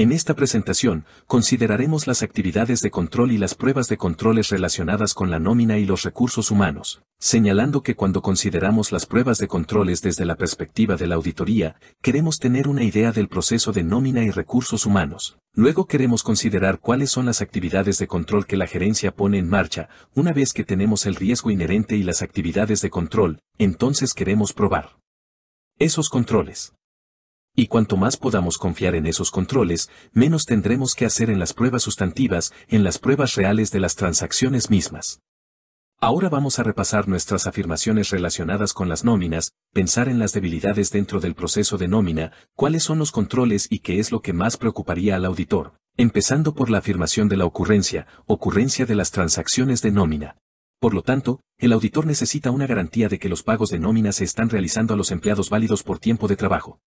En esta presentación, consideraremos las actividades de control y las pruebas de controles relacionadas con la nómina y los recursos humanos, señalando que cuando consideramos las pruebas de controles desde la perspectiva de la auditoría, queremos tener una idea del proceso de nómina y recursos humanos. Luego queremos considerar cuáles son las actividades de control que la gerencia pone en marcha, una vez que tenemos el riesgo inherente y las actividades de control, entonces queremos probar esos controles. Y cuanto más podamos confiar en esos controles, menos tendremos que hacer en las pruebas sustantivas, en las pruebas reales de las transacciones mismas. Ahora vamos a repasar nuestras afirmaciones relacionadas con las nóminas, pensar en las debilidades dentro del proceso de nómina, cuáles son los controles y qué es lo que más preocuparía al auditor, empezando por la afirmación de la ocurrencia, ocurrencia de las transacciones de nómina. Por lo tanto, el auditor necesita una garantía de que los pagos de nómina se están realizando a los empleados válidos por tiempo de trabajo.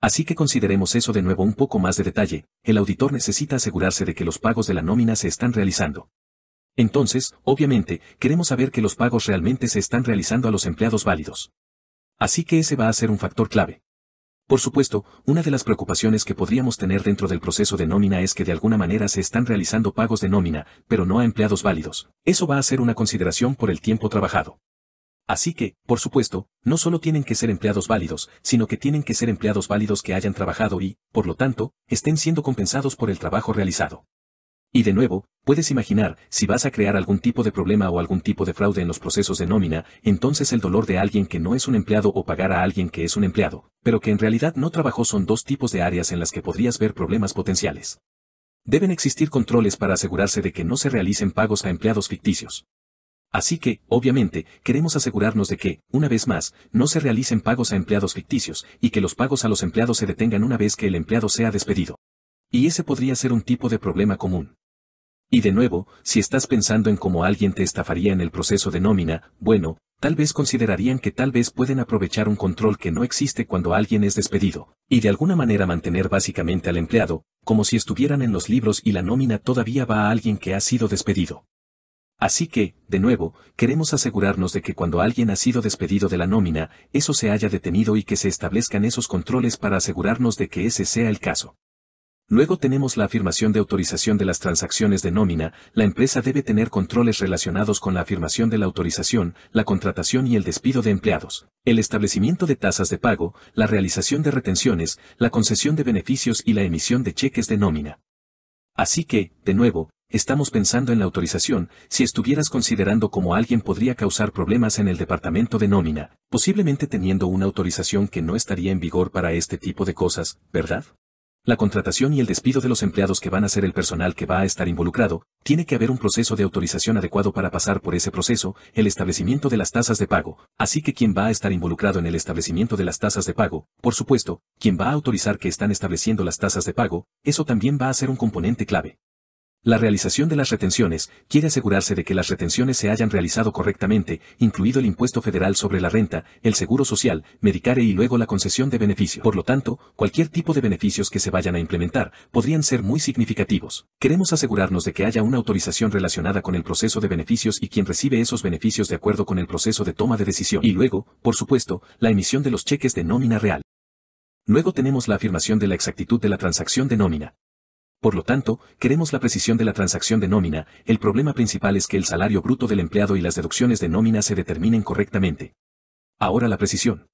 Así que consideremos eso de nuevo un poco más de detalle, el auditor necesita asegurarse de que los pagos de la nómina se están realizando. Entonces, obviamente, queremos saber que los pagos realmente se están realizando a los empleados válidos. Así que ese va a ser un factor clave. Por supuesto, una de las preocupaciones que podríamos tener dentro del proceso de nómina es que de alguna manera se están realizando pagos de nómina, pero no a empleados válidos. Eso va a ser una consideración por el tiempo trabajado. Así que, por supuesto, no solo tienen que ser empleados válidos, sino que tienen que ser empleados válidos que hayan trabajado y, por lo tanto, estén siendo compensados por el trabajo realizado. Y de nuevo, puedes imaginar, si vas a crear algún tipo de problema o algún tipo de fraude en los procesos de nómina, entonces el dolor de alguien que no es un empleado o pagar a alguien que es un empleado, pero que en realidad no trabajó son dos tipos de áreas en las que podrías ver problemas potenciales. Deben existir controles para asegurarse de que no se realicen pagos a empleados ficticios. Así que, obviamente, queremos asegurarnos de que, una vez más, no se realicen pagos a empleados ficticios, y que los pagos a los empleados se detengan una vez que el empleado sea despedido. Y ese podría ser un tipo de problema común. Y de nuevo, si estás pensando en cómo alguien te estafaría en el proceso de nómina, bueno, tal vez considerarían que tal vez pueden aprovechar un control que no existe cuando alguien es despedido, y de alguna manera mantener básicamente al empleado, como si estuvieran en los libros y la nómina todavía va a alguien que ha sido despedido. Así que, de nuevo, queremos asegurarnos de que cuando alguien ha sido despedido de la nómina, eso se haya detenido y que se establezcan esos controles para asegurarnos de que ese sea el caso. Luego tenemos la afirmación de autorización de las transacciones de nómina, la empresa debe tener controles relacionados con la afirmación de la autorización, la contratación y el despido de empleados, el establecimiento de tasas de pago, la realización de retenciones, la concesión de beneficios y la emisión de cheques de nómina. Así que, de nuevo, Estamos pensando en la autorización, si estuvieras considerando cómo alguien podría causar problemas en el departamento de nómina, posiblemente teniendo una autorización que no estaría en vigor para este tipo de cosas, ¿verdad? La contratación y el despido de los empleados que van a ser el personal que va a estar involucrado, tiene que haber un proceso de autorización adecuado para pasar por ese proceso, el establecimiento de las tasas de pago, así que quien va a estar involucrado en el establecimiento de las tasas de pago, por supuesto, quien va a autorizar que están estableciendo las tasas de pago, eso también va a ser un componente clave. La realización de las retenciones quiere asegurarse de que las retenciones se hayan realizado correctamente, incluido el impuesto federal sobre la renta, el seguro social, Medicare y luego la concesión de beneficios. Por lo tanto, cualquier tipo de beneficios que se vayan a implementar podrían ser muy significativos. Queremos asegurarnos de que haya una autorización relacionada con el proceso de beneficios y quien recibe esos beneficios de acuerdo con el proceso de toma de decisión. Y luego, por supuesto, la emisión de los cheques de nómina real. Luego tenemos la afirmación de la exactitud de la transacción de nómina. Por lo tanto, queremos la precisión de la transacción de nómina, el problema principal es que el salario bruto del empleado y las deducciones de nómina se determinen correctamente. Ahora la precisión.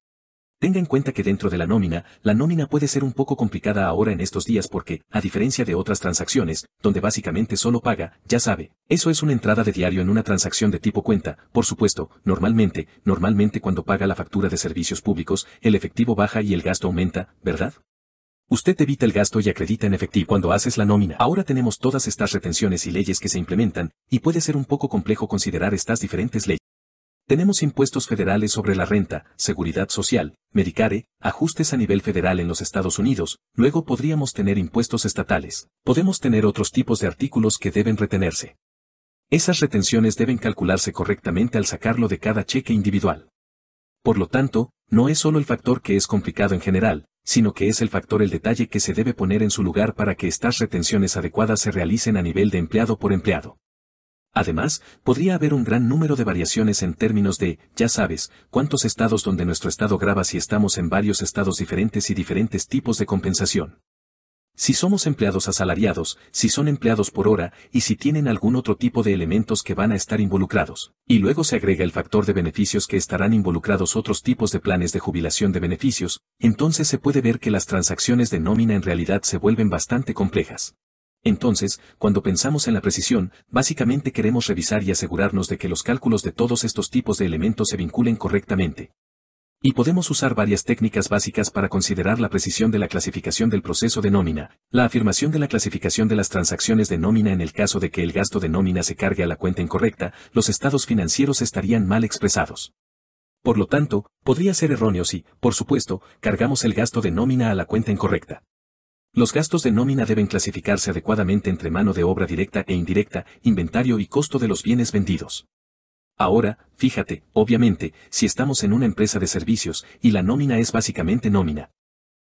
Tenga en cuenta que dentro de la nómina, la nómina puede ser un poco complicada ahora en estos días porque, a diferencia de otras transacciones, donde básicamente solo paga, ya sabe, eso es una entrada de diario en una transacción de tipo cuenta, por supuesto, normalmente, normalmente cuando paga la factura de servicios públicos, el efectivo baja y el gasto aumenta, ¿verdad? Usted evita el gasto y acredita en efectivo cuando haces la nómina. Ahora tenemos todas estas retenciones y leyes que se implementan, y puede ser un poco complejo considerar estas diferentes leyes. Tenemos impuestos federales sobre la renta, seguridad social, Medicare, ajustes a nivel federal en los Estados Unidos, luego podríamos tener impuestos estatales. Podemos tener otros tipos de artículos que deben retenerse. Esas retenciones deben calcularse correctamente al sacarlo de cada cheque individual. Por lo tanto, no es solo el factor que es complicado en general, sino que es el factor el detalle que se debe poner en su lugar para que estas retenciones adecuadas se realicen a nivel de empleado por empleado. Además, podría haber un gran número de variaciones en términos de, ya sabes, cuántos estados donde nuestro estado graba si estamos en varios estados diferentes y diferentes tipos de compensación. Si somos empleados asalariados, si son empleados por hora, y si tienen algún otro tipo de elementos que van a estar involucrados. Y luego se agrega el factor de beneficios que estarán involucrados otros tipos de planes de jubilación de beneficios, entonces se puede ver que las transacciones de nómina en realidad se vuelven bastante complejas. Entonces, cuando pensamos en la precisión, básicamente queremos revisar y asegurarnos de que los cálculos de todos estos tipos de elementos se vinculen correctamente y podemos usar varias técnicas básicas para considerar la precisión de la clasificación del proceso de nómina, la afirmación de la clasificación de las transacciones de nómina en el caso de que el gasto de nómina se cargue a la cuenta incorrecta, los estados financieros estarían mal expresados. Por lo tanto, podría ser erróneo si, por supuesto, cargamos el gasto de nómina a la cuenta incorrecta. Los gastos de nómina deben clasificarse adecuadamente entre mano de obra directa e indirecta, inventario y costo de los bienes vendidos. Ahora, fíjate, obviamente, si estamos en una empresa de servicios, y la nómina es básicamente nómina.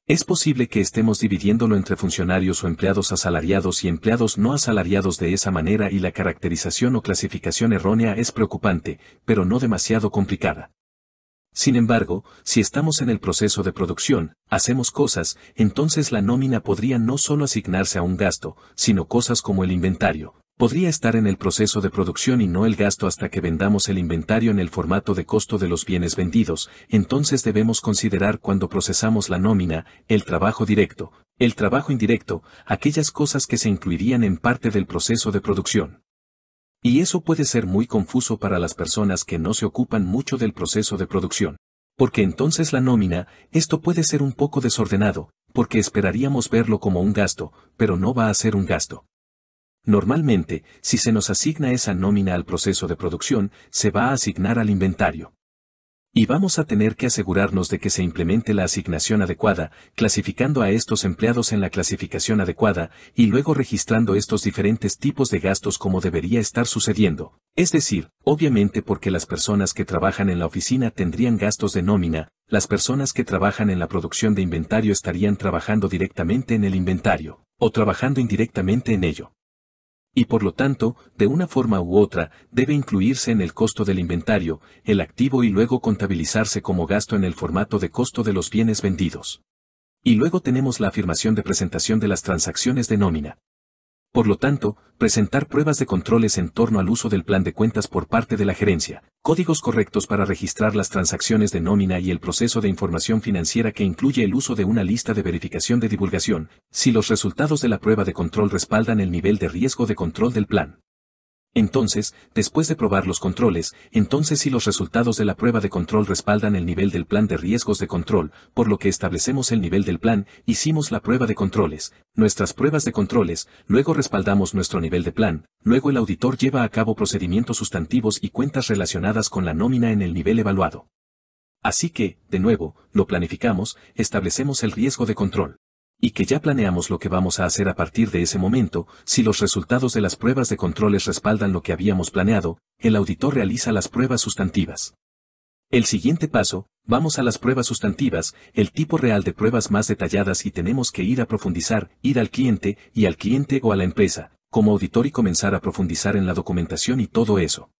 Es posible que estemos dividiéndolo entre funcionarios o empleados asalariados y empleados no asalariados de esa manera y la caracterización o clasificación errónea es preocupante, pero no demasiado complicada. Sin embargo, si estamos en el proceso de producción, hacemos cosas, entonces la nómina podría no solo asignarse a un gasto, sino cosas como el inventario, podría estar en el proceso de producción y no el gasto hasta que vendamos el inventario en el formato de costo de los bienes vendidos, entonces debemos considerar cuando procesamos la nómina, el trabajo directo, el trabajo indirecto, aquellas cosas que se incluirían en parte del proceso de producción. Y eso puede ser muy confuso para las personas que no se ocupan mucho del proceso de producción. Porque entonces la nómina, esto puede ser un poco desordenado, porque esperaríamos verlo como un gasto, pero no va a ser un gasto. Normalmente, si se nos asigna esa nómina al proceso de producción, se va a asignar al inventario. Y vamos a tener que asegurarnos de que se implemente la asignación adecuada, clasificando a estos empleados en la clasificación adecuada, y luego registrando estos diferentes tipos de gastos como debería estar sucediendo. Es decir, obviamente porque las personas que trabajan en la oficina tendrían gastos de nómina, las personas que trabajan en la producción de inventario estarían trabajando directamente en el inventario, o trabajando indirectamente en ello y por lo tanto, de una forma u otra, debe incluirse en el costo del inventario, el activo y luego contabilizarse como gasto en el formato de costo de los bienes vendidos. Y luego tenemos la afirmación de presentación de las transacciones de nómina. Por lo tanto, presentar pruebas de controles en torno al uso del plan de cuentas por parte de la gerencia, códigos correctos para registrar las transacciones de nómina y el proceso de información financiera que incluye el uso de una lista de verificación de divulgación, si los resultados de la prueba de control respaldan el nivel de riesgo de control del plan. Entonces, después de probar los controles, entonces si los resultados de la prueba de control respaldan el nivel del plan de riesgos de control, por lo que establecemos el nivel del plan, hicimos la prueba de controles, nuestras pruebas de controles, luego respaldamos nuestro nivel de plan, luego el auditor lleva a cabo procedimientos sustantivos y cuentas relacionadas con la nómina en el nivel evaluado. Así que, de nuevo, lo planificamos, establecemos el riesgo de control y que ya planeamos lo que vamos a hacer a partir de ese momento, si los resultados de las pruebas de controles respaldan lo que habíamos planeado, el auditor realiza las pruebas sustantivas. El siguiente paso, vamos a las pruebas sustantivas, el tipo real de pruebas más detalladas y tenemos que ir a profundizar, ir al cliente y al cliente o a la empresa, como auditor y comenzar a profundizar en la documentación y todo eso.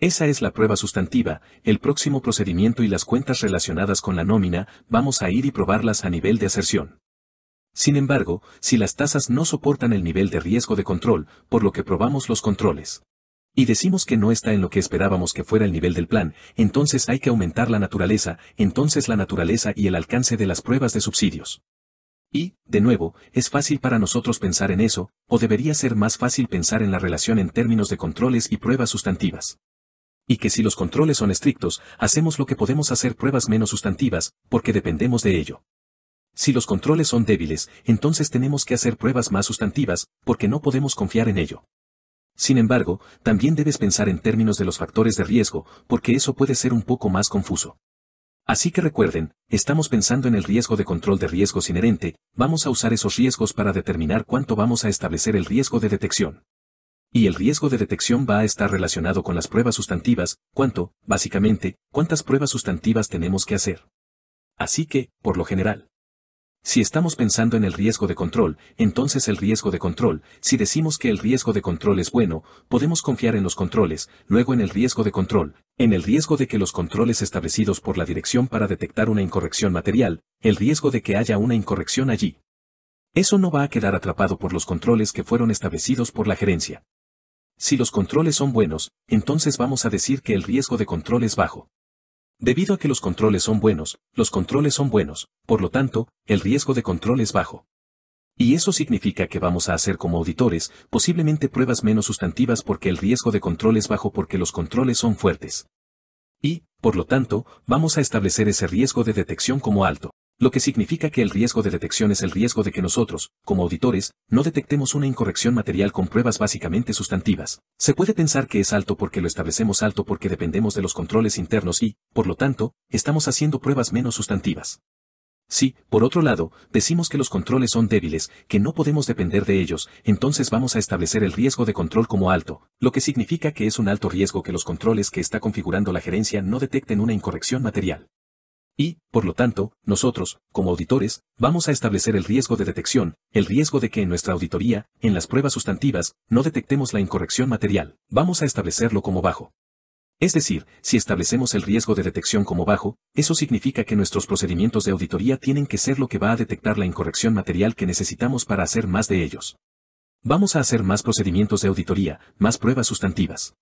Esa es la prueba sustantiva, el próximo procedimiento y las cuentas relacionadas con la nómina, vamos a ir y probarlas a nivel de aserción. Sin embargo, si las tasas no soportan el nivel de riesgo de control, por lo que probamos los controles. Y decimos que no está en lo que esperábamos que fuera el nivel del plan, entonces hay que aumentar la naturaleza, entonces la naturaleza y el alcance de las pruebas de subsidios. Y, de nuevo, es fácil para nosotros pensar en eso, o debería ser más fácil pensar en la relación en términos de controles y pruebas sustantivas. Y que si los controles son estrictos, hacemos lo que podemos hacer pruebas menos sustantivas, porque dependemos de ello. Si los controles son débiles, entonces tenemos que hacer pruebas más sustantivas, porque no podemos confiar en ello. Sin embargo, también debes pensar en términos de los factores de riesgo, porque eso puede ser un poco más confuso. Así que recuerden, estamos pensando en el riesgo de control de riesgos inherente, vamos a usar esos riesgos para determinar cuánto vamos a establecer el riesgo de detección. Y el riesgo de detección va a estar relacionado con las pruebas sustantivas, cuánto, básicamente, cuántas pruebas sustantivas tenemos que hacer. Así que, por lo general, si estamos pensando en el riesgo de control, entonces el riesgo de control, si decimos que el riesgo de control es bueno, podemos confiar en los controles, luego en el riesgo de control, en el riesgo de que los controles establecidos por la dirección para detectar una incorrección material, el riesgo de que haya una incorrección allí. Eso no va a quedar atrapado por los controles que fueron establecidos por la gerencia. Si los controles son buenos, entonces vamos a decir que el riesgo de control es bajo. Debido a que los controles son buenos, los controles son buenos, por lo tanto, el riesgo de control es bajo. Y eso significa que vamos a hacer como auditores posiblemente pruebas menos sustantivas porque el riesgo de control es bajo porque los controles son fuertes. Y, por lo tanto, vamos a establecer ese riesgo de detección como alto. Lo que significa que el riesgo de detección es el riesgo de que nosotros, como auditores, no detectemos una incorrección material con pruebas básicamente sustantivas. Se puede pensar que es alto porque lo establecemos alto porque dependemos de los controles internos y, por lo tanto, estamos haciendo pruebas menos sustantivas. Si, por otro lado, decimos que los controles son débiles, que no podemos depender de ellos, entonces vamos a establecer el riesgo de control como alto, lo que significa que es un alto riesgo que los controles que está configurando la gerencia no detecten una incorrección material. Y, por lo tanto, nosotros, como auditores, vamos a establecer el riesgo de detección, el riesgo de que en nuestra auditoría, en las pruebas sustantivas, no detectemos la incorrección material. Vamos a establecerlo como bajo. Es decir, si establecemos el riesgo de detección como bajo, eso significa que nuestros procedimientos de auditoría tienen que ser lo que va a detectar la incorrección material que necesitamos para hacer más de ellos. Vamos a hacer más procedimientos de auditoría, más pruebas sustantivas.